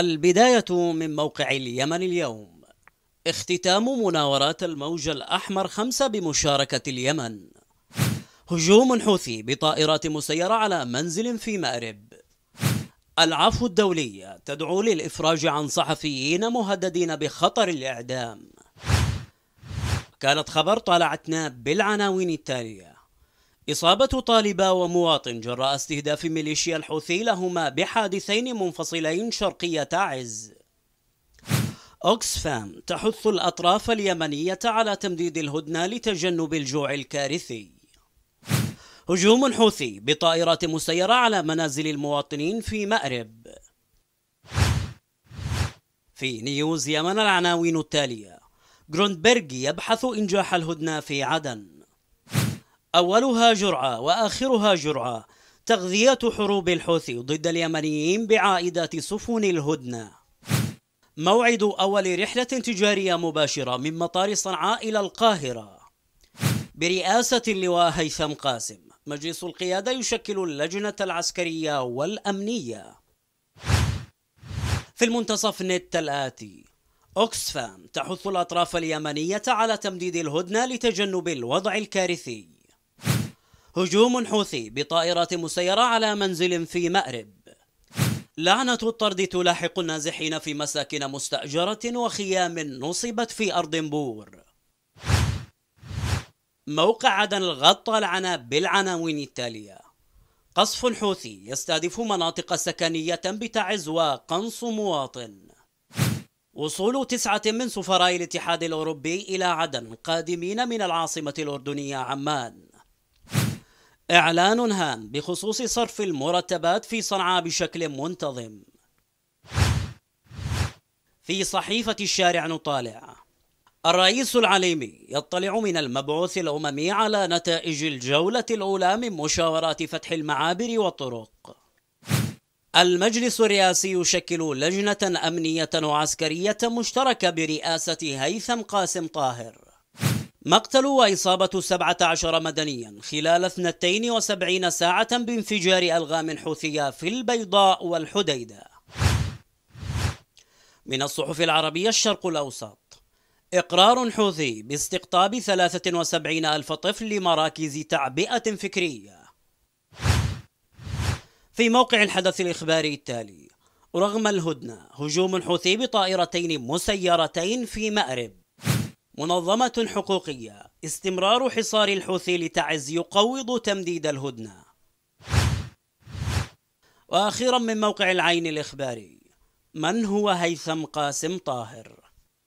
البداية من موقع اليمن اليوم اختتام مناورات الموج الأحمر خمسة بمشاركة اليمن هجوم حوثي بطائرات مسيرة على منزل في مأرب العفو الدولي تدعو للإفراج عن صحفيين مهددين بخطر الإعدام كانت خبر طالعتنا بالعناوين التالية إصابة طالبة ومواطن جراء استهداف ميليشيا الحوثي لهما بحادثين منفصلين شرقية عز أوكسفام تحث الأطراف اليمنية على تمديد الهدنة لتجنب الجوع الكارثي هجوم حوثي بطائرات مسيرة على منازل المواطنين في مأرب في نيوز يمن العناوين التالية جروندبرغ يبحث إنجاح الهدنة في عدن أولها جرعة وآخرها جرعة تغذية حروب الحوثي ضد اليمنيين بعائدات سفن الهدنة موعد أول رحلة تجارية مباشرة من مطار صنعاء إلى القاهرة برئاسة اللواء هيثم قاسم مجلس القيادة يشكل اللجنة العسكرية والأمنية في المنتصف نت الآتي أوكسفام تحث الأطراف اليمنية على تمديد الهدنة لتجنب الوضع الكارثي هجوم حوثي بطائرة مسيرة على منزل في مأرب لعنة الطرد تلاحق النازحين في مساكن مستأجرة وخيام نصبت في أرض بور موقع عدن الغطى لعنا بالعناوين التالية قصف الحوثي يستهدف مناطق سكنية بتعز وقنص مواطن وصول تسعة من سفراء الاتحاد الأوروبي إلى عدن قادمين من العاصمة الأردنية عمان إعلان هام بخصوص صرف المرتبات في صنعاء بشكل منتظم في صحيفة الشارع نطالع الرئيس العليمي يطلع من المبعوث الأممي على نتائج الجولة الأولى من مشاورات فتح المعابر والطرق المجلس الرئاسي يشكل لجنة أمنية وعسكرية مشتركة برئاسة هيثم قاسم طاهر مقتل وإصابة 17 مدنيا خلال 72 ساعة بانفجار ألغام حوثية في البيضاء والحديدة من الصحف العربية الشرق الأوسط إقرار حوثي باستقطاب 73 ألف طفل لمراكز تعبئة فكرية في موقع الحدث الإخباري التالي رغم الهدنة هجوم حوثي بطائرتين مسيرتين في مأرب منظمة حقوقية استمرار حصار الحوثي لتعز يقوض تمديد الهدنة وأخيرا من موقع العين الإخباري من هو هيثم قاسم طاهر